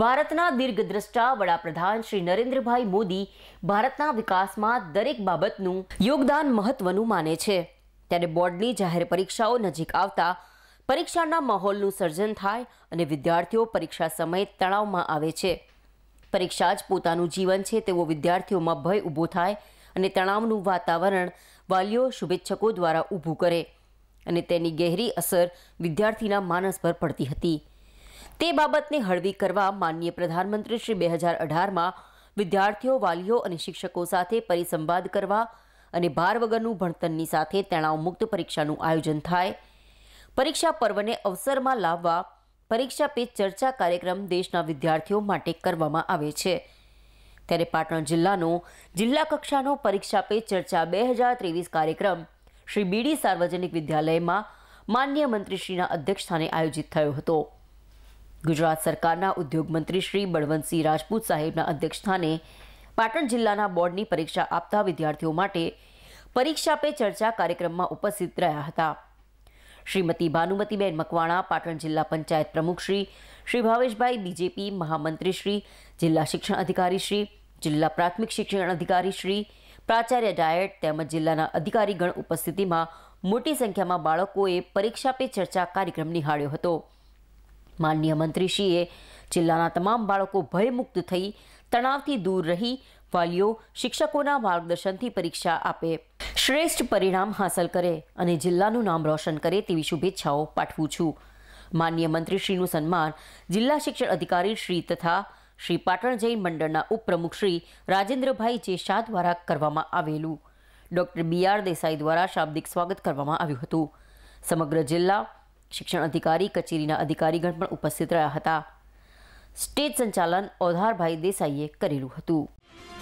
ભારતના દીર્ઘદ્રષ્ટા વડાપ્રધાન શ્રી નરેન્દ્રભાઈ મોદી ભારતના વિકાસમાં દરેક બાબતનું યોગદાન મહત્વનું માને છે ત્યારે બોર્ડની જાહેર પરીક્ષાઓ નજીક આવતા પરીક્ષાના માહોલનું સર્જન થાય અને વિદ્યાર્થીઓ પરીક્ષા સમયે તણાવમાં આવે છે પરીક્ષા જ પોતાનું જીવન છે તેવો વિદ્યાર્થીઓમાં ભય ઊભો થાય અને તણાવનું વાતાવરણ વાલીઓ શુભેચ્છકો દ્વારા ઊભું કરે અને તેની ગહેરી અસર વિદ્યાર્થીના માનસ પર પડતી હતી તે બાબતને હળવી કરવા માનનીય પ્રધાનમંત્રી શ્રી બે હજાર અઢારમાં વિદ્યાર્થીઓ વાલીઓ અને શિક્ષકો સાથે પરિસંવાદ કરવા અને ભાર વગરનું ભણતરની સાથે તણાવ મુક્ત પરીક્ષાનું આયોજન થાય પરીક્ષા પર્વને અવસરમાં લાવવા પરીક્ષા પે ચર્ચા કાર્યક્રમ દેશના વિદ્યાર્થીઓ માટે કરવામાં આવે છે ત્યારે પાટણ જિલ્લાનો જિલ્લા કક્ષાનો પરીક્ષા પે ચર્ચા બે હજાર ત્રેવીસ કાર્યક્રમ શ્રી બીડી સાર્વજનિક વિદ્યાલયમાં માન્ય મંત્રીશ્રીના અધ્યક્ષસ્થાને આયોજિત થયો હતો ગુજરાત સરકારના ઉદ્યોગ મંત્રી શ્રી બળવંતસિંહ રાજપૂત સાહેબના અધ્યક્ષસ્થાને પાટણ જિલ્લાના બોર્ડની પરીક્ષા આપતા વિદ્યાર્થીઓ માટે પરીક્ષા પે ચર્ચા કાર્યક્રમમાં ઉપસ્થિત રહ્યા હતા શ્રીમતી ભાનુમતીબેન મકવાણા પાટણ જિલ્લા પંચાયત પ્રમુખશ્રી શ્રી શ્રી ભાવેશભાઈ બીજેપી મહામંત્રી શ્રી જિલ્લા શિક્ષણ અધિકારી શ્રી જિલ્લા પ્રાથમિક શિક્ષણ અધિકારી શ્રી પ્રાચાર્ય ડાયટ તેમજ જિલ્લાના અધિકારીગણ ઉપસ્થિતિમાં મોટી સંખ્યામાં બાળકોએ પરીક્ષા પે ચર્ચા કાર્યક્રમ નિહાળ્યો હતો માનનીય મંત્રીશ્રીએ જિલ્લાના તમામ બાળકો ભયમુક્ત થઈ તણાવથી દૂર રહી વાલીઓ શિક્ષકોના માર્ગદર્શનથી પરીક્ષા આપે શ્રેષ્ઠ પરિણામ હાંસલ કરે અને જિલ્લાનું નામ રોશન કરે તેવી શુભેચ્છાઓ પાઠવું છું માન્ય મંત્રીશ્રીનું સન્માન જિલ્લા શિક્ષણ અધિકારી શ્રી તથા શ્રી પાટણ જૈન મંડળના ઉપપ્રમુખ શ્રી રાજેન્દ્રભાઈ જે શાહ દ્વારા કરવામાં આવેલું ડૉક્ટર બી આર દેસાઈ દ્વારા શાબ્દિક સ્વાગત કરવામાં આવ્યું હતું સમગ્ર જિલ્લા શિક્ષણ અધિકારી કચેરીના અધિકારીગણ પણ ઉપસ્થિત રહ્યા હતા સ્ટેજ સંચાલન ઓધારભાઈ દેસાઈએ કરેલું હતું